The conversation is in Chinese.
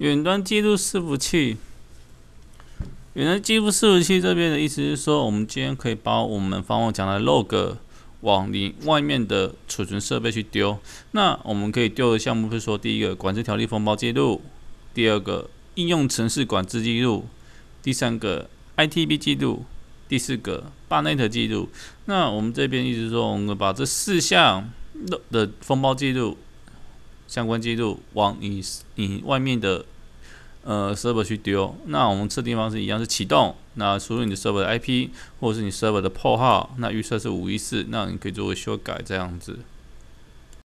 远端记录伺服器，远端记录伺服器这边的意思是说，我们今天可以把我们防火墙的 log 往你外面的储存设备去丢。那我们可以丢的项目是说，第一个管制条例风暴记录，第二个应用程式管制记录，第三个 ITB 记录，第四个 Bnet a 记录。那我们这边意思说，我们把这四项的风暴记录。相关记录往你你外面的呃 server 去丢，那我们设定方式一样是启动，那输入你的 server IP 或者是你 server 的 port 号，那预设是五一四，那你可以作为修改这样子。